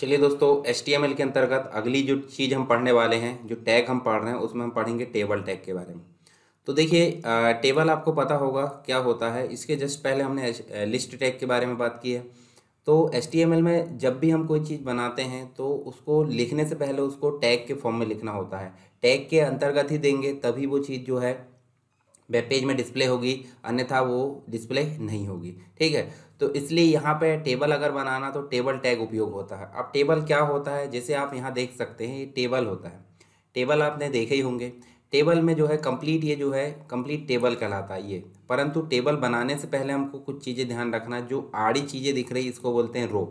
चलिए दोस्तों एल के अंतर्गत अगली जो चीज़ हम पढ़ने वाले हैं जो टैग हम पढ़ रहे हैं उसमें हम पढ़ेंगे टेबल टैग के बारे में तो देखिए टेबल आपको पता होगा क्या होता है इसके जस्ट पहले हमने लिस्ट टैग के बारे में बात की है तो एल में जब भी हम कोई चीज़ बनाते हैं तो उसको लिखने से पहले उसको टैग के फॉर्म में लिखना होता है टैग के अंतर्गत ही देंगे तभी वो चीज़ जो है वेब पेज में डिस्प्ले होगी अन्यथा वो डिस्प्ले नहीं होगी ठीक है तो इसलिए यहाँ पे टेबल अगर बनाना तो टेबल टैग उपयोग होता है अब टेबल क्या होता है जैसे आप यहाँ देख सकते हैं ये टेबल होता है टेबल आपने देखे ही होंगे टेबल में जो है कंप्लीट ये जो है कंप्लीट टेबल कहलाता है ये परंतु टेबल बनाने से पहले हमको कुछ चीज़ें ध्यान रखना है जो आड़ी चीज़ें दिख रही इसको बोलते हैं रो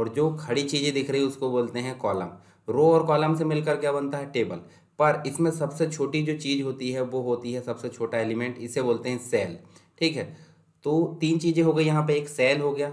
और जो खड़ी चीज़ें दिख रही उसको बोलते हैं कॉलम रो और कॉलम से मिलकर क्या बनता है टेबल पर इसमें सबसे छोटी जो चीज़ होती है वो होती है सबसे छोटा एलिमेंट इसे बोलते हैं सेल ठीक है तो तीन चीज़ें हो गई यहाँ पे एक सेल हो गया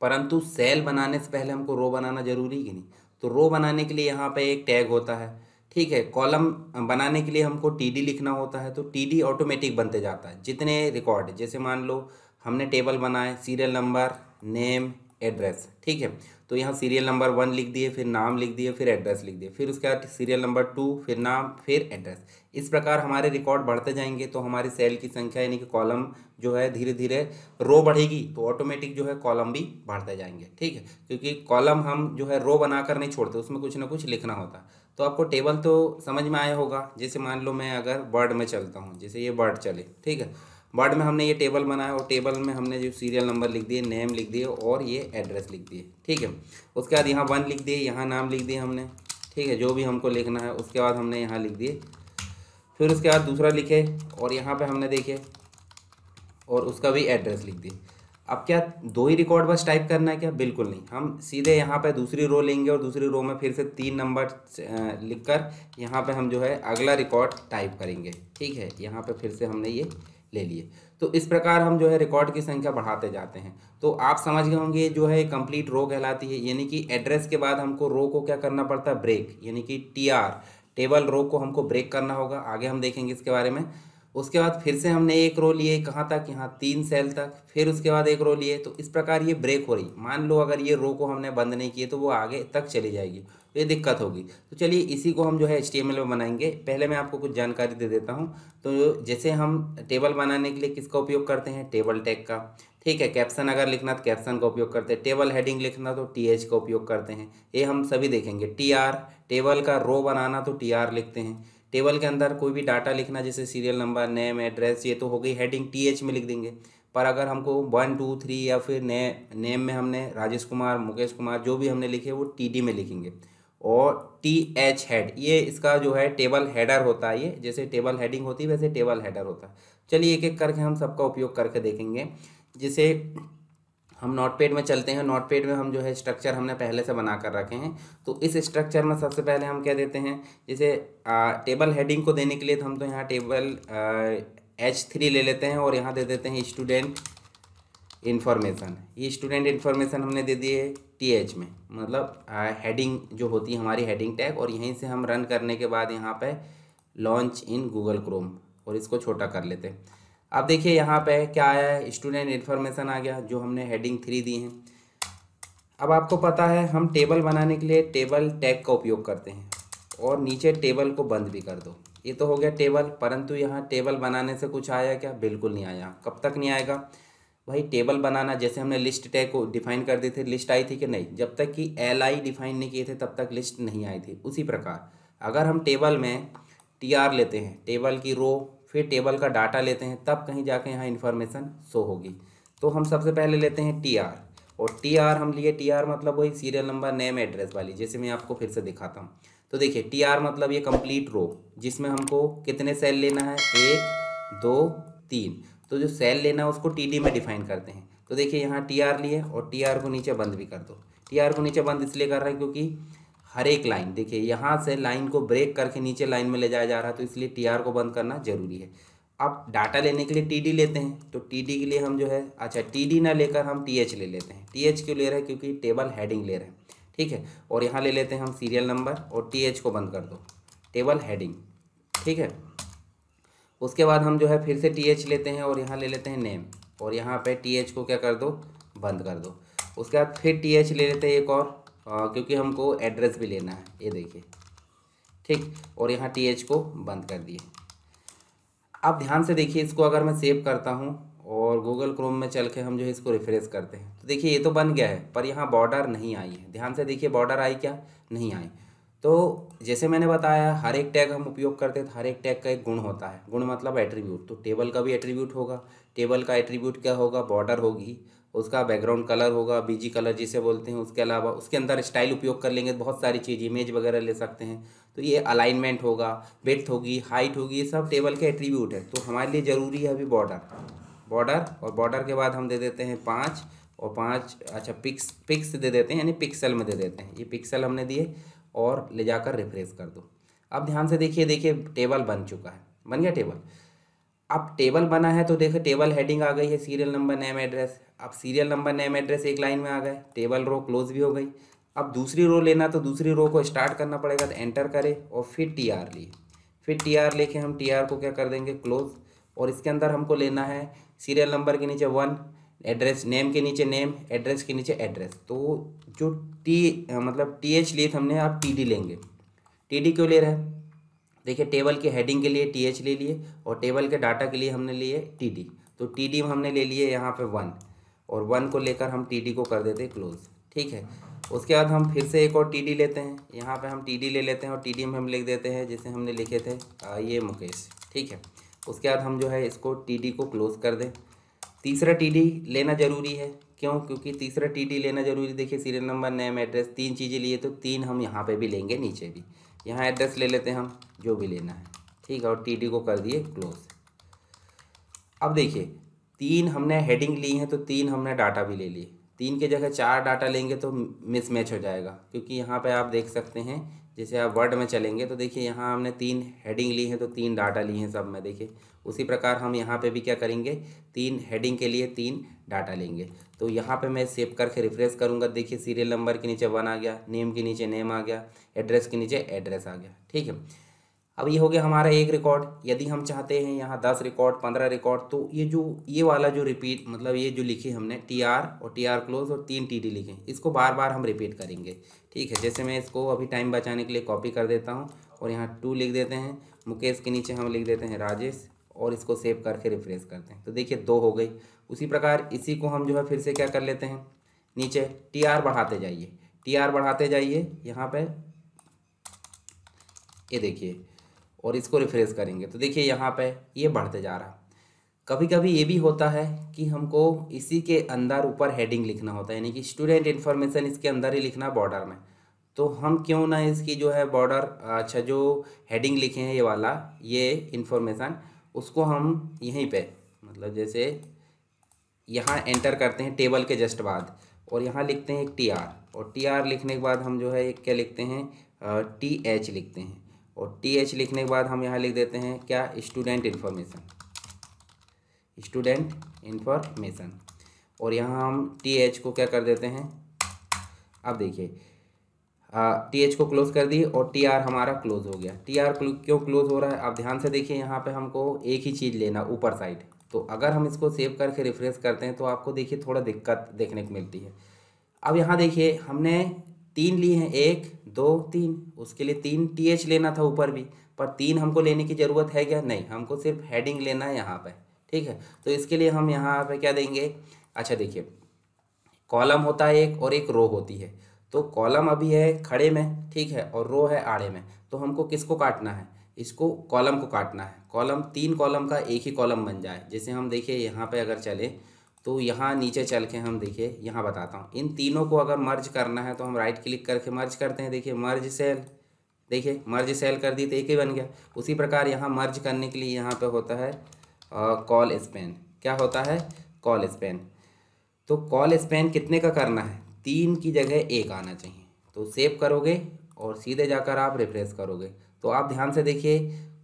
परंतु सेल बनाने से पहले हमको रो बनाना जरूरी कि नहीं तो रो बनाने के लिए यहाँ पे एक टैग होता है ठीक है कॉलम बनाने के लिए हमको टीडी लिखना होता है तो टीडी ऑटोमेटिक बनते जाता है जितने रिकॉर्ड जैसे मान लो हमने टेबल बनाए सीरियल नंबर नेम एड्रेस ठीक है तो यहाँ सीरियल नंबर वन लिख दिए फिर नाम लिख दिए फिर एड्रेस लिख दिए फिर उसके बाद सीरियल नंबर टू फिर नाम फिर एड्रेस इस प्रकार हमारे रिकॉर्ड बढ़ते जाएंगे तो हमारी सेल की संख्या यानी कि कॉलम जो है धीरे धीरे रो बढ़ेगी तो ऑटोमेटिक जो है कॉलम भी बढ़ते जाएंगे ठीक है क्योंकि कॉलम हम जो है रो बनाकर नहीं छोड़ते उसमें कुछ ना कुछ लिखना होता तो आपको टेबल तो समझ में आया होगा जैसे मान लो मैं अगर वर्ड में चलता हूँ जैसे ये वर्ड चले ठीक है वर्ड में हमने ये टेबल बनाया और टेबल में हमने जो सीरियल नंबर लिख दिए नेम लिख दिए और ये एड्रेस लिख दिए ठीक है उसके बाद यहाँ वन लिख दिए यहाँ नाम लिख दिए हमने ठीक है जो भी हमको लिखना है उसके बाद हमने यहाँ लिख दिए फिर उसके बाद दूसरा लिखे और यहाँ पर हमने देखे और उसका भी एड्रेस लिख दिए अब क्या दो ही रिकॉर्ड बस टाइप करना है क्या बिल्कुल नहीं हम सीधे यहाँ पे दूसरी रो लेंगे और दूसरी रो में फिर से तीन नंबर लिखकर यहाँ पर हम जो है अगला रिकॉर्ड टाइप करेंगे ठीक है यहाँ पे फिर से हमने ये ले लिए तो इस प्रकार हम जो है रिकॉर्ड की संख्या बढ़ाते जाते हैं तो आप समझ गए होंगे जो है कंप्लीट रो कहलाती है यानी कि एड्रेस के बाद हमको रो को क्या करना पड़ता है ब्रेक यानी कि टी आर टेबल रो को हमको ब्रेक करना होगा आगे हम देखेंगे इसके बारे में उसके बाद फिर से हमने एक रो लिए कहाँ तक यहाँ तीन सेल तक फिर उसके बाद एक रो लिए तो इस प्रकार ये ब्रेक हो रही मान लो अगर ये रो को हमने बंद नहीं किए तो वो आगे तक चली जाएगी तो ये दिक्कत होगी तो चलिए इसी को हम जो है एच में बनाएंगे पहले मैं आपको कुछ जानकारी दे देता हूँ तो जैसे हम टेबल बनाने के लिए किसका उपयोग करते हैं टेबल टैग का ठीक है कैप्शन अगर लिखना तो कैप्शन का उपयोग करते हैं टेबल हेडिंग लिखना तो टी एच का उपयोग करते हैं ये हम सभी देखेंगे टी आर टेबल का रो बनाना तो टी आर लिखते हैं टेबल के अंदर कोई भी डाटा लिखना जैसे सीरियल नंबर नेम एड्रेस ये तो हो गई हेडिंग टी एच में लिख देंगे पर अगर हमको वन टू थ्री या फिर ने नेम में हमने राजेश कुमार मुकेश कुमार जो भी हमने लिखे वो टी डी में लिखेंगे और टी एच हेड ये इसका जो है टेबल हेडर होता है ये जैसे टेबल हेडिंग होती है वैसे टेबल हेडर होता है चलिए एक एक करके हम सबका उपयोग करके देखेंगे जैसे हम नोटपेड में चलते हैं पेड में हम जो है स्ट्रक्चर हमने पहले से बना कर रखे हैं तो इस स्ट्रक्चर में सबसे पहले हम क्या देते हैं जैसे टेबल हेडिंग को देने के लिए तो हम तो यहाँ टेबल एच थ्री ले लेते हैं और यहाँ दे देते हैं स्टूडेंट इन्फॉर्मेशन ये स्टूडेंट इन्फॉर्मेशन हमने दे दिए टी एच में मतलब हेडिंग जो होती है हमारी हेडिंग टैग और यहीं से हम रन करने के बाद यहाँ पर लॉन्च इन गूगल क्रोम और इसको छोटा कर लेते हैं अब देखिए यहाँ पे क्या आया है स्टूडेंट इन्फॉर्मेशन आ गया जो हमने हेडिंग थ्री दी है अब आपको पता है हम टेबल बनाने के लिए टेबल टैग का उपयोग करते हैं और नीचे टेबल को बंद भी कर दो ये तो हो गया टेबल परंतु यहाँ टेबल बनाने से कुछ आया क्या बिल्कुल नहीं आया कब तक नहीं आएगा भाई टेबल बनाना जैसे हमने लिस्ट टैग को डिफाइन कर दी थी लिस्ट आई थी कि नहीं जब तक कि एल आई डिफाइन नहीं किए थे तब तक लिस्ट नहीं आई थी उसी प्रकार अगर हम टेबल में टी आर लेते हैं टेबल की रो फिर टेबल का डाटा लेते हैं तब कहीं जाके यहाँ इन्फॉर्मेशन शो होगी तो हम सबसे पहले लेते हैं टी आर और टी आर हम लिए टी आर मतलब वही सीरियल नंबर नेम एड्रेस वाली जैसे मैं आपको फिर से दिखाता हूँ तो देखिए टी आर मतलब ये कंप्लीट रो जिसमें हमको कितने सेल लेना है एक दो तीन तो जो सेल लेना है उसको टी डी में डिफाइन करते हैं तो देखिए यहाँ टी आर लिए और टी आर को नीचे बंद भी कर दो टी आर को नीचे बंद इसलिए कर रहे हैं क्योंकि हर एक लाइन देखिए यहाँ से लाइन को ब्रेक करके नीचे लाइन में ले जाया जा रहा है तो इसलिए टी आर को बंद करना जरूरी है अब डाटा लेने के लिए टी डी लेते हैं तो टी डी के लिए हम जो है अच्छा टी डी ना लेकर हम टी एच ले लेते हैं टी एच क्यों ले रहे हैं क्योंकि टेबल हैडिंग ले रहे हैं ठीक है और यहाँ ले लेते हैं हम सीरियल नंबर और टी एच को बंद कर दो टेबल हैडिंग ठीक है उसके बाद हम जो है फिर से टी एच लेते हैं और यहाँ ले लेते हैं नेम और यहाँ पे टी एच को क्या कर दो बंद कर दो उसके बाद फिर टी एच ले लेते हैं एक और हाँ, क्योंकि हमको एड्रेस भी लेना है ये देखिए ठीक और यहाँ टी एच को बंद कर दिए अब ध्यान से देखिए इसको अगर मैं सेव करता हूँ और गूगल क्रोम में चल के हम जो है इसको रिफ्रेश करते हैं तो देखिए ये तो बन गया है पर यहाँ बॉर्डर नहीं आई है ध्यान से देखिए बॉर्डर आई क्या नहीं आई तो जैसे मैंने बताया हर एक टैग हम उपयोग करते हैं तो हर एक टैग का एक गुण होता है गुण मतलब एट्रीब्यूट तो टेबल का भी एट्रीब्यूट होगा टेबल का एट्रीब्यूट क्या होगा बॉर्डर होगी उसका बैकग्राउंड कलर होगा बीजी कलर जिसे बोलते हैं उसके अलावा उसके अंदर स्टाइल उपयोग कर लेंगे तो बहुत सारी चीज़ इमेज वगैरह ले सकते हैं तो ये अलाइनमेंट होगा बेथ होगी हाइट होगी ये सब टेबल के एट्रीब्यूट है तो हमारे लिए ज़रूरी है अभी बॉर्डर बॉर्डर और बॉर्डर के बाद हम दे देते हैं पाँच और पाँच अच्छा पिक्स पिक्स दे देते हैं यानी पिक्सल में दे देते हैं ये पिक्सल हमने दिए और ले जाकर रिफ्रेश कर दो अब ध्यान से देखिए देखिए टेबल बन चुका है बन गया टेबल अब टेबल बना है तो देखो टेबल हेडिंग आ गई है सीरियल नंबर नेम एड्रेस अब सीरियल नंबर नेम एड्रेस एक लाइन में आ गए टेबल रो क्लोज भी हो गई अब दूसरी रो लेना तो दूसरी रो को स्टार्ट करना पड़ेगा तो एंटर करें और फिर टी आर ली फिर टी आर लेके हम टी आर को क्या कर देंगे क्लोज और इसके अंदर हमको लेना है सीरियल नंबर के नीचे वन एड्रेस नेम के नीचे नेम एड्रेस के नीचे एड्रेस तो जो टी मतलब टी एच लिए थे हमने आप टी डी लेंगे टी डी क्यों ले रहे हैं देखिए टेबल के हेडिंग के लिए टी एच ले लिए और टेबल के डाटा के लिए हमने लिए टी डी तो टी डी हमने ले लिए यहाँ पे वन और वन को लेकर हम टी डी को कर देते क्लोज ठीक है उसके बाद हम फिर से एक और टी डी लेते हैं यहाँ पे हम टी डी ले लेते हैं और टी डी में हम लिख देते हैं जैसे हमने लिखे थे आ, ये मुकेश ठीक है उसके बाद हम जो है इसको टी डी को क्लोज कर दें तीसरा टी डी लेना ज़रूरी है क्यों क्योंकि तीसरा टी डी लेना ज़रूरी देखिए सीरियल नंबर नेम एड्रेस तीन चीज़ें लिए तो तीन हम यहाँ पर भी लेंगे नीचे भी यहाँ एड्रेस ले लेते हैं हम जो भी लेना है ठीक है और टी को कर दिए क्लोज अब देखिए तीन हमने हेडिंग ली है तो तीन हमने डाटा भी ले लिए तीन के जगह चार डाटा लेंगे तो मिसमैच हो जाएगा क्योंकि यहाँ पे आप देख सकते हैं जैसे आप वर्ड में चलेंगे तो देखिए यहाँ हमने तीन हेडिंग ली है तो तीन डाटा लिए हैं सब में देखिए उसी प्रकार हम यहाँ पे भी क्या करेंगे तीन हेडिंग के लिए तीन डाटा लेंगे तो यहाँ पे मैं सेव करके रिफ्रेश करूँगा देखिए सीरियल नंबर के नीचे वन आ गया नेम के नीचे नेम आ गया एड्रेस के नीचे एड्रेस आ गया ठीक है अब ये हो गया हमारा एक रिकॉर्ड यदि हम चाहते हैं यहाँ दस रिकॉर्ड पंद्रह रिकॉर्ड तो ये जो ये वाला जो रिपीट मतलब ये जो लिखे हमने टी आर और टी आर क्लोज और तीन टी डी लिखे इसको बार बार हम रिपीट करेंगे ठीक है जैसे मैं इसको अभी टाइम बचाने के लिए कॉपी कर देता हूँ और यहाँ टू लिख देते हैं मुकेश के नीचे हम लिख देते हैं राजेश और इसको सेव करके रिफ्रेश करते हैं तो देखिए दो हो गई उसी प्रकार इसी को हम जो है फिर से क्या कर लेते हैं नीचे टी आर बढ़ाते जाइए टी आर बढ़ाते जाइए यहाँ पर ये देखिए और इसको रिफ्रेश करेंगे तो देखिए यहाँ पे ये बढ़ते जा रहा कभी कभी ये भी होता है कि हमको इसी के अंदर ऊपर हेडिंग लिखना होता है यानी कि स्टूडेंट इन्फॉर्मेशन इसके अंदर ही लिखना बॉर्डर में तो हम क्यों ना इसकी जो है बॉर्डर अच्छा जो हेडिंग लिखे हैं ये वाला ये इन्फॉर्मेशन उसको हम यहीं पे मतलब जैसे यहाँ एंटर करते हैं टेबल के जस्ट बाद और यहाँ लिखते हैं एक टी आर और टी आर लिखने के बाद हम जो है क्या लिखते हैं टी एच लिखते हैं और टी एच लिखने के बाद हम यहाँ लिख देते हैं क्या स्टूडेंट इन्फॉर्मेशन स्टूडेंट इन्फॉर्मेशन और यहाँ हम टी एच को क्या कर देते हैं अब देखिए टी एच को क्लोज कर दिए और टी आर हमारा क्लोज हो गया टी आर क्यों क्लोज हो रहा है आप ध्यान से देखिए यहाँ पे हमको एक ही चीज़ लेना ऊपर साइड तो अगर हम इसको सेव करके रिफ्रेश करते हैं तो आपको देखिए थोड़ा दिक्कत देखने को मिलती है अब यहाँ देखिए हमने तीन ली हैं एक दो तीन उसके लिए तीन टी एच लेना था ऊपर भी पर तीन हमको लेने की ज़रूरत है क्या नहीं हमको सिर्फ हेडिंग लेना है यहाँ पर ठीक है तो इसके लिए हम यहाँ पर क्या देंगे अच्छा देखिए कॉलम होता है एक और एक रो होती है तो कॉलम अभी है खड़े में ठीक है और रो है आड़े में तो हमको किसको काटना है इसको कॉलम को काटना है कॉलम तीन कॉलम का एक ही कॉलम बन जाए जैसे हम देखिए यहाँ पे अगर चले तो यहाँ नीचे चल के हम देखिए यहाँ बताता हूँ इन तीनों को अगर मर्ज करना है तो हम राइट क्लिक करके मर्ज करते हैं देखिए मर्ज सेल देखिए मर्ज सेल कर दी तो एक ही बन गया उसी प्रकार यहाँ मर्ज करने के लिए यहाँ पे होता है कॉल स्पेन क्या होता है कॉल स्पेन तो कॉल स्पेन कितने का करना है तीन की जगह एक आना चाहिए तो सेव करोगे और सीधे जाकर आप रिफ्रेश करोगे तो आप ध्यान से देखिए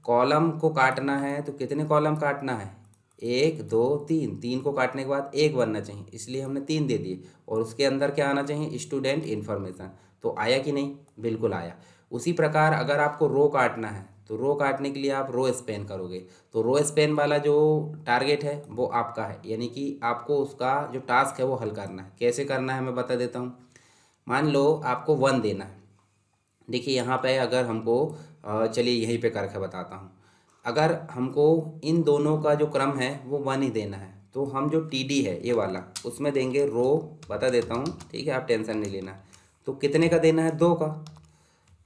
कॉलम को काटना है तो कितने कॉलम काटना है एक दो तीन तीन को काटने के बाद एक बनना चाहिए इसलिए हमने तीन दे दिए और उसके अंदर क्या आना चाहिए स्टूडेंट इन्फॉर्मेशन तो आया कि नहीं बिल्कुल आया उसी प्रकार अगर आपको रो काटना है तो रो काटने के लिए आप रो स्पेन करोगे तो रो स्पेन वाला जो टारगेट है वो आपका है यानी कि आपको उसका जो टास्क है वो हल करना है कैसे करना है मैं बता देता हूँ मान लो आपको वन देना है देखिए यहाँ पे अगर हमको चलिए यहीं पे करके बताता हूँ अगर हमको इन दोनों का जो क्रम है वो वन ही देना है तो हम जो टी डी है ये वाला उसमें देंगे रो बता देता हूँ ठीक है आप टेंशन नहीं लेना तो कितने का देना है दो का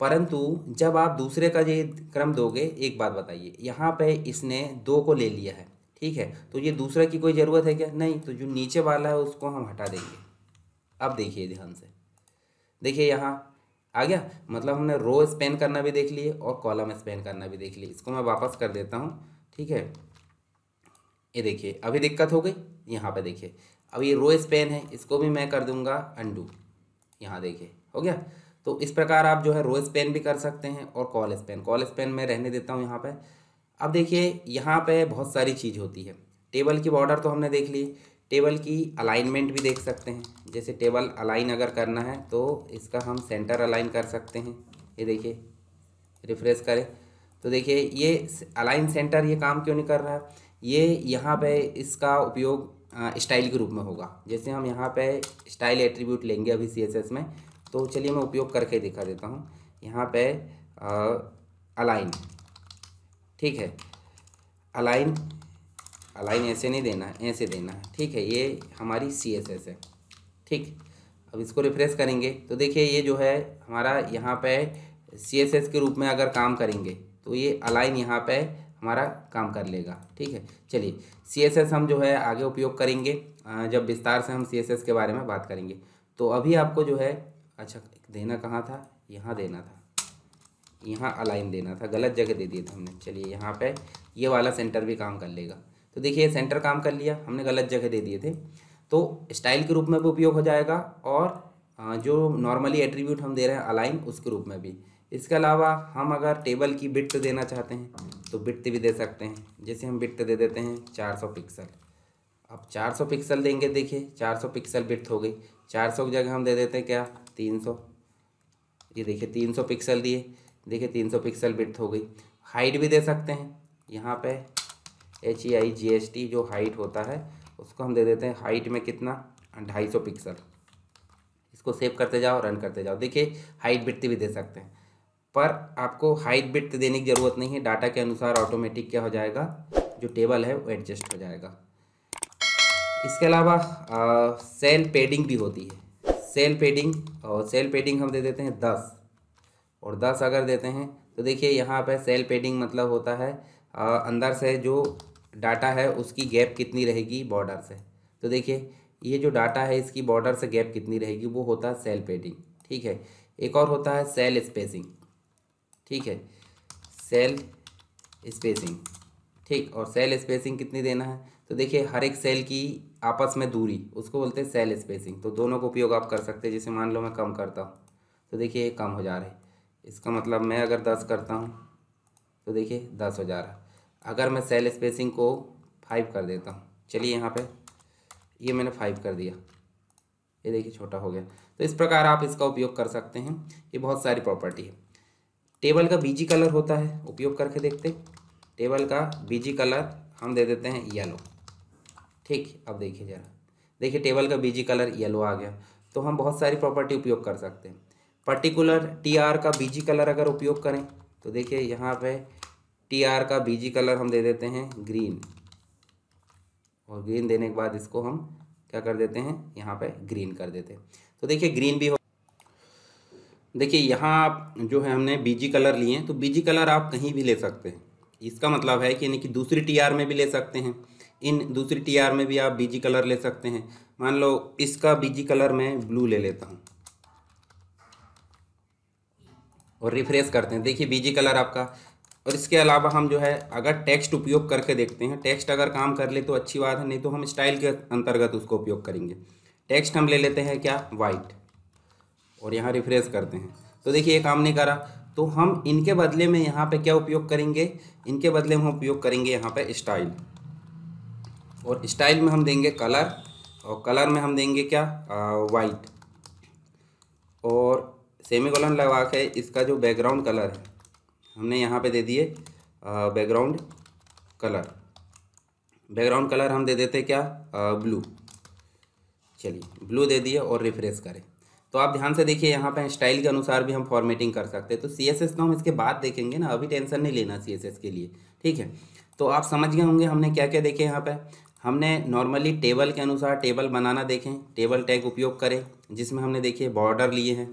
परंतु जब आप दूसरे का ये क्रम दोगे एक बात बताइए यहाँ पे इसने दो को ले लिया है ठीक है तो ये दूसरे की कोई ज़रूरत है क्या नहीं तो जो नीचे वाला है उसको हम हटा देंगे अब देखिए ध्यान से देखिए यहाँ आ गया मतलब हमने रो स्पेन करना भी देख लिए और कॉलम स्पेन करना भी देख लिए इसको मैं वापस कर देता हूँ ठीक है ये देखिए अभी दिक्कत हो गई यहाँ पे देखिए अब ये रो स्पेन है इसको भी मैं कर दूंगा अंडू यहाँ देखिए हो गया तो इस प्रकार आप जो है रो स्पेन भी कर सकते हैं और कॉल स्पेन कॉल स्पेन मैं रहने देता हूँ यहाँ पर अब देखिए यहाँ पर बहुत सारी चीज़ होती है टेबल की बॉर्डर तो हमने देख ली टेबल की अलाइनमेंट भी देख सकते हैं जैसे टेबल अलाइन अगर करना है तो इसका हम सेंटर अलाइन कर सकते हैं ये देखिए रिफ्रेश करें तो देखिए ये अलाइन सेंटर ये काम क्यों नहीं कर रहा है ये यहाँ पे इसका उपयोग स्टाइल के रूप में होगा जैसे हम यहाँ पे स्टाइल एट्रीब्यूट लेंगे अभी सीएसएस में तो चलिए मैं उपयोग करके दिखा देता हूँ यहाँ पे अलाइन ठीक है अलाइन अलाइन ऐसे नहीं देना ऐसे देना है ठीक है ये हमारी सी एस एस है ठीक अब इसको रिफ्रेश करेंगे तो देखिए ये जो है हमारा यहाँ पे सी एस एस के रूप में अगर काम करेंगे तो ये अलाइन यहाँ पे हमारा काम कर लेगा ठीक है चलिए सी एस एस हम जो है आगे उपयोग करेंगे जब विस्तार से हम सी एस एस के बारे में बात करेंगे तो अभी आपको जो है अच्छा देना कहाँ था यहाँ देना था यहाँ अलाइन देना था गलत जगह दे दिए था हमने चलिए यहाँ पे ये वाला सेंटर भी काम कर लेगा तो देखिए सेंटर काम कर लिया हमने गलत जगह दे दिए थे तो स्टाइल के रूप में भी उपयोग हो जाएगा और जो नॉर्मली एट्रीब्यूट हम दे रहे हैं अलाइन उसके रूप में भी इसके अलावा हम अगर टेबल की बिट देना चाहते हैं तो बिट भी दे सकते हैं जैसे हम बिट दे देते हैं 400 पिक्सल अब 400 पिक्सल देंगे देखिए 400 पिक्सल बिट हो गई 400 की जगह हम दे देते हैं क्या 300 ये देखिए 300 पिक्सल दिए देखिए 300 पिक्सल बिट हो गई हाइट भी दे सकते हैं यहाँ पे H E I G H T जो हाइट होता है उसको हम दे देते हैं हाइट में कितना ढाई सौ पिक्सल इसको सेव करते जाओ रन करते जाओ देखिए हाइट बिट भी दे सकते हैं पर आपको हाइट बिट देने की ज़रूरत नहीं है डाटा के अनुसार ऑटोमेटिक क्या हो जाएगा जो टेबल है वो एडजस्ट हो जाएगा इसके अलावा सेल पेडिंग भी होती है सेल पेडिंग और सेल पेडिंग हम दे देते हैं दस और दस अगर देते हैं तो देखिए यहाँ पर सेल पेडिंग मतलब होता है आ, अंदर से जो डाटा है उसकी गैप कितनी रहेगी बॉर्डर से तो देखिए ये जो डाटा है इसकी बॉर्डर से गैप कितनी रहेगी वो होता है सेल पेडिंग ठीक है एक और होता है सेल स्पेसिंग ठीक है सेल स्पेसिंग ठीक और सेल स्पेसिंग कितनी देना है तो देखिए हर एक सेल की आपस में दूरी उसको बोलते हैं सेल स्पेसिंग तो दोनों का उपयोग आप कर सकते हैं जैसे मान लो मैं कम करता हूँ तो देखिए ये कम हो जा रहा है इसका मतलब मैं अगर दस करता हूँ तो देखिए दस हो जा रहा है अगर मैं सेल स्पेसिंग को फाइव कर देता हूँ चलिए यहाँ पे ये मैंने फाइव कर दिया ये देखिए छोटा हो गया तो इस प्रकार आप इसका उपयोग कर सकते हैं ये बहुत सारी प्रॉपर्टी है टेबल का बीजी कलर होता है उपयोग करके देखते टेबल का बीजी कलर हम दे देते हैं येलो ठीक अब देखिए जरा देखिए टेबल का बीजी कलर येलो आ गया तो हम बहुत सारी प्रॉपर्टी उपयोग कर सकते हैं पर्टिकुलर टी आर का बीजी कलर अगर उपयोग करें तो देखिए यहाँ पर टी आर का बीजी कलर हम दे देते हैं ग्रीन और ग्रीन देने के बाद इसको हम क्या कर देते हैं यहाँ पे ग्रीन कर देते हैं तो देखिए ग्रीन भी हो देखिए यहाँ आप जो है हमने बीजी कलर लिए हैं तो बीजी कलर आप कहीं भी ले सकते हैं इसका मतलब है कि यानी कि दूसरी टी आर में भी ले सकते हैं इन दूसरी टी आर में भी आप बीजी कलर ले सकते हैं मान लो इसका बीजी कलर मैं ब्लू ले लेता हूँ और रिफ्रेश करते हैं देखिए बीजी कलर आपका और इसके अलावा हम जो है अगर टेक्स्ट उपयोग करके देखते हैं टेक्स्ट अगर काम कर ले तो अच्छी बात है नहीं तो हम स्टाइल के अंतर्गत उसको उपयोग करेंगे टेक्स्ट हम ले लेते हैं क्या वाइट और यहाँ रिफ्रेस करते हैं तो देखिए ये काम नहीं करा तो हम इनके बदले में यहाँ पे क्या उपयोग करेंगे इनके बदले में हम उपयोग करेंगे यहाँ पे स्टाइल और स्टाइल में हम देंगे कलर और कलर में हम देंगे क्या वाइट और सेमी कॉलन लगा के इसका जो बैकग्राउंड कलर है हमने यहाँ पे दे दिए बैकग्राउंड कलर बैकग्राउंड कलर हम दे देते क्या आ, ब्लू चलिए ब्लू दे दिए और रिफ्रेश करें तो आप ध्यान से देखिए यहाँ पे स्टाइल के अनुसार भी हम फॉर्मेटिंग कर सकते हैं तो सी एस एस तो हम इसके बाद देखेंगे ना अभी टेंशन नहीं लेना सी एस एस के लिए ठीक है तो आप समझ गए होंगे हमने क्या क्या देखे यहाँ पे हमने नॉर्मली टेबल के अनुसार टेबल बनाना देखें टेबल टैग उपयोग करें जिसमें हमने देखिए बॉर्डर लिए हैं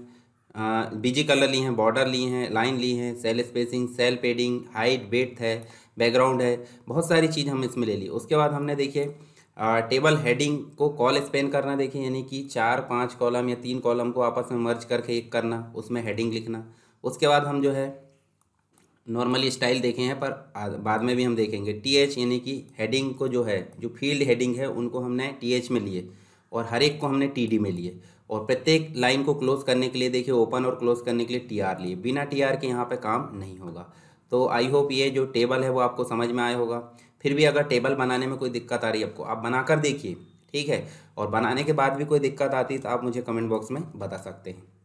हाँ, बीजी कलर लिए हैं बॉर्डर लिए हैं लाइन ली हैं cell spacing cell padding height width है बैकग्राउंड है बहुत सारी चीज़ हम इसमें ले ली उसके बाद हमने देखिए टेबल हेडिंग को कॉल स्पेन करना देखिए यानी कि चार पाँच कॉलम या तीन कॉलम को आपस में मर्ज करके एक करना उसमें हेडिंग लिखना उसके बाद हम जो है नॉर्मली स्टाइल देखे हैं पर बाद में भी हम देखेंगे टी एच यानी कि हेडिंग को जो है जो फील्ड हेडिंग है उनको हमने टी एच में लिए और हर एक को हमने टी डी में लिए और प्रत्येक लाइन को क्लोज करने के लिए देखिए ओपन और क्लोज करने के लिए टी आर लिए बिना टी आर के यहाँ पे काम नहीं होगा तो आई होप ये जो टेबल है वो आपको समझ में आया होगा फिर भी अगर टेबल बनाने में कोई दिक्कत आ रही है आपको आप बना कर देखिए ठीक है और बनाने के बाद भी कोई दिक्कत आती है तो आप मुझे कमेंट बॉक्स में बता सकते हैं